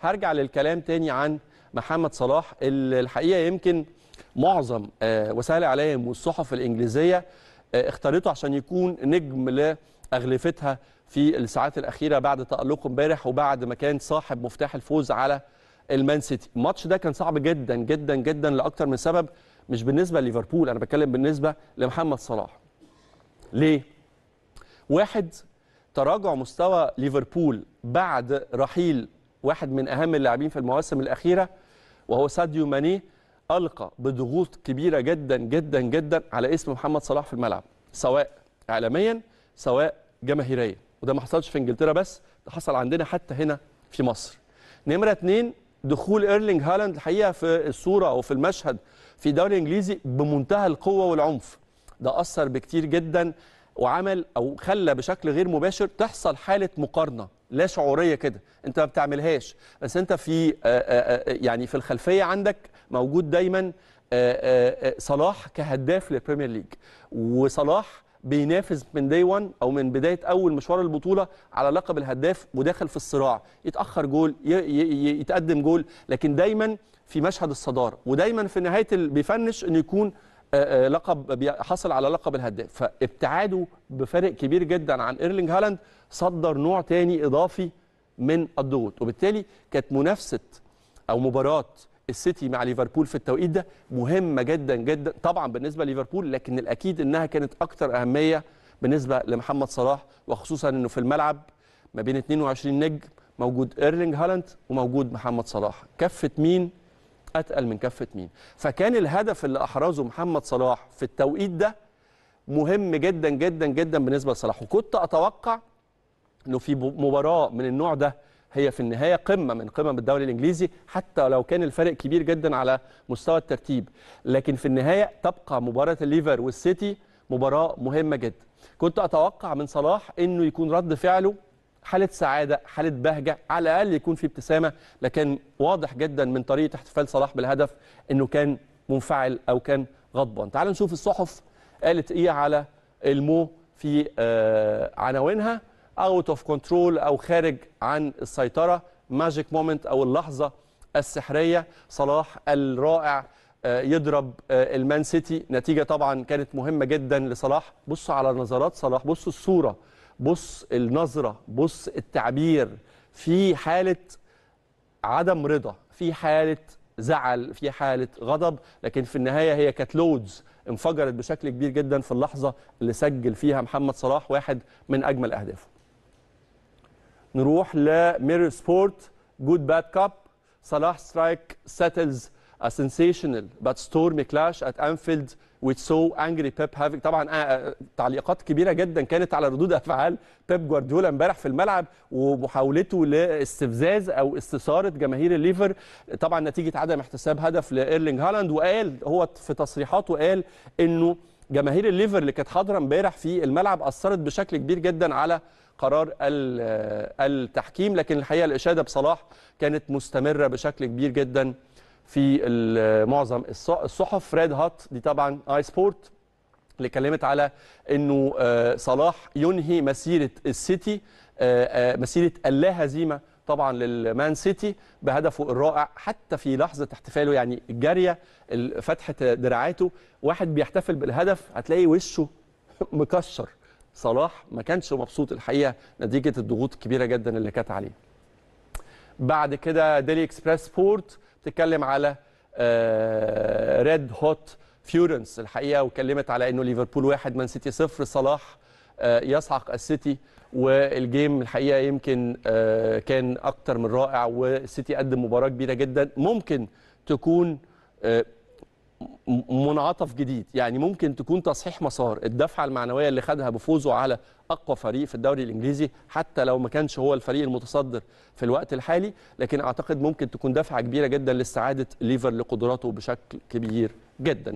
هرجع للكلام تاني عن محمد صلاح الحقيقه يمكن معظم آه، وسائل الاعلام والصحف الانجليزيه آه، اختارته عشان يكون نجم لاغلفتها في الساعات الاخيره بعد تالقه امبارح وبعد ما كان صاحب مفتاح الفوز على المان سيتي الماتش ده كان صعب جدا جدا جدا لاكثر من سبب مش بالنسبه لليفربول انا بتكلم بالنسبه لمحمد صلاح ليه واحد تراجع مستوى ليفربول بعد رحيل واحد من أهم اللاعبين في المواسم الأخيرة وهو ساديو ماني ألقى بضغوط كبيرة جدا جدا جدا على اسم محمد صلاح في الملعب سواء إعلاميا سواء جماهيريا وده ما حصلش في إنجلترا بس ده حصل عندنا حتى هنا في مصر نمرة اتنين دخول ايرلينج هالاند الحقيقه في الصوره او في المشهد في الدوري الانجليزي بمنتهى القوه والعنف ده اثر بكتير جدا وعمل او خلى بشكل غير مباشر تحصل حاله مقارنه لا شعوريه كده انت ما بتعملهاش بس انت في آه، آه، آه، يعني في الخلفيه عندك موجود دايما صلاح كهداف للبريمير ليج وصلاح بينافس من دي 1 او من بدايه اول مشوار البطوله على لقب الهداف وداخل في الصراع يتاخر جول يتقدم جول لكن دايما في مشهد الصداره ودايما في نهايه بيفنش انه يكون آه، آه، لقب حصل على لقب الهداف فابتعاده بفارق كبير جدا عن ايرلينج هالاند صدر نوع تاني اضافي من الضغوط وبالتالي كانت منافسه او مباراه السيتي مع ليفربول في التوقيت ده مهمه جدا جدا طبعا بالنسبه لليفربول لكن الاكيد انها كانت اكثر اهميه بالنسبه لمحمد صلاح وخصوصا انه في الملعب ما بين 22 نجم موجود ايرلينج هالاند وموجود محمد صلاح كفه مين اتقل من كفه مين فكان الهدف اللي احرزه محمد صلاح في التوقيت ده مهم جدا جدا جدا بالنسبه لصلاح وكنت اتوقع انه في مباراه من النوع ده هي في النهايه قمه من قمم الدوري الانجليزي حتى لو كان الفرق كبير جدا على مستوى الترتيب لكن في النهايه تبقى مباراه الليفر والسيتي مباراه مهمه جدا كنت اتوقع من صلاح انه يكون رد فعله حاله سعاده حاله بهجه على الاقل يكون في ابتسامه لكن واضح جدا من طريقه احتفال صلاح بالهدف انه كان منفعل او كان غضبان تعال نشوف الصحف قالت ايه على المو في آه، عناوينها اوت اوف كنترول او خارج عن السيطره ماجيك مومنت او اللحظه السحريه صلاح الرائع آه، يضرب آه، المان سيتي نتيجه طبعا كانت مهمه جدا لصلاح بصوا على نظرات صلاح بصوا الصوره بص النظرة بص التعبير في حالة عدم رضا في حالة زعل في حالة غضب لكن في النهاية هي كانت لودز انفجرت بشكل كبير جدا في اللحظة اللي سجل فيها محمد صلاح واحد من أجمل أهدافه نروح لميرور سبورت جود باد كاب صلاح سترايك سيتلز ا سنسيشنال بات ستورمي كلاش ات انفيلد with so angry Pep having طبعا آه، آه، تعليقات كبيره جدا كانت على ردود افعال بيب جوارديولا امبارح في الملعب ومحاولته لاستفزاز او استثاره جماهير الليفر طبعا نتيجه عدم احتساب هدف لايرلينج هالاند وقال هو في تصريحاته قال انه جماهير الليفر اللي كانت حاضره امبارح في الملعب اثرت بشكل كبير جدا على قرار آه، التحكيم لكن الحقيقه الاشاده بصلاح كانت مستمره بشكل كبير جدا في معظم الصحف ريد هات دي طبعا اي سبورت اللي اتكلمت على انه آه، صلاح ينهي مسيره السيتي آه، آه، مسيره اللا هزيمه طبعا للمان سيتي بهدفه الرائع حتى في لحظه احتفاله يعني الجاريه فتحه دراعاته واحد بيحتفل بالهدف هتلاقي وشه مكشر صلاح ما كانش مبسوط الحقيقه نتيجه الضغوط الكبيره جدا اللي كانت عليه بعد كده ديلي اكسبريس سبورت بتتكلم على ريد هوت فيورنس الحقيقه واتكلمت على انه ليفربول واحد من سيتي صفر صلاح آه، يصعق السيتي والجيم الحقيقه يمكن آه، كان اكتر من رائع والسيتي قدم مباراه كبيره جدا ممكن تكون آه، منعطف جديد يعني ممكن تكون تصحيح مسار الدفعه المعنويه اللي خدها بفوزه على اقوى فريق في الدوري الانجليزي حتى لو ما كانش هو الفريق المتصدر في الوقت الحالي لكن اعتقد ممكن تكون دفعه كبيره جدا لاستعاده ليفر لقدراته بشكل كبير جدا